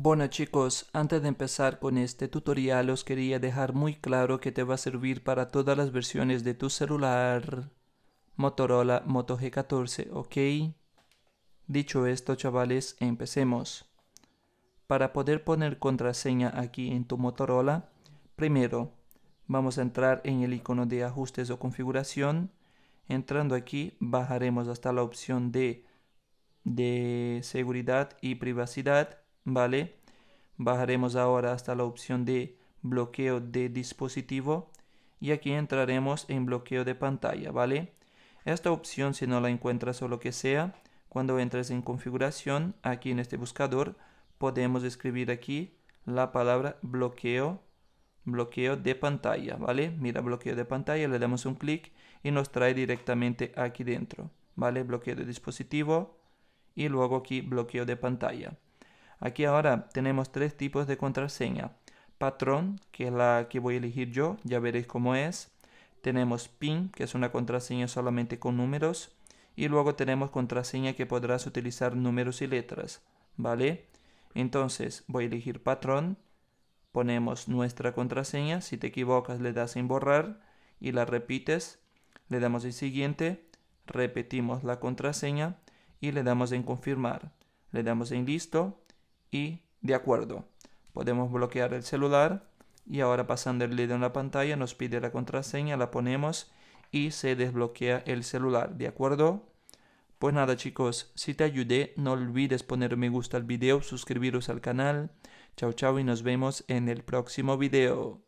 Bueno chicos, antes de empezar con este tutorial os quería dejar muy claro que te va a servir para todas las versiones de tu celular Motorola Moto G14, ¿ok? Dicho esto chavales, empecemos. Para poder poner contraseña aquí en tu Motorola, primero vamos a entrar en el icono de ajustes o configuración. Entrando aquí bajaremos hasta la opción de, de seguridad y privacidad ¿vale? Bajaremos ahora hasta la opción de bloqueo de dispositivo y aquí entraremos en bloqueo de pantalla, ¿vale? Esta opción si no la encuentras o lo que sea, cuando entres en configuración, aquí en este buscador, podemos escribir aquí la palabra bloqueo, bloqueo de pantalla, ¿vale? Mira bloqueo de pantalla, le damos un clic y nos trae directamente aquí dentro, ¿vale? Bloqueo de dispositivo y luego aquí bloqueo de pantalla. Aquí ahora tenemos tres tipos de contraseña. Patrón, que es la que voy a elegir yo, ya veréis cómo es. Tenemos PIN, que es una contraseña solamente con números. Y luego tenemos contraseña que podrás utilizar números y letras, ¿vale? Entonces voy a elegir patrón, ponemos nuestra contraseña, si te equivocas le das en borrar y la repites, le damos en siguiente, repetimos la contraseña y le damos en confirmar, le damos en listo y de acuerdo. Podemos bloquear el celular y ahora pasando el dedo en la pantalla nos pide la contraseña, la ponemos y se desbloquea el celular, ¿de acuerdo? Pues nada chicos, si te ayudé no olvides poner me gusta al video, suscribiros al canal. Chao chao y nos vemos en el próximo video.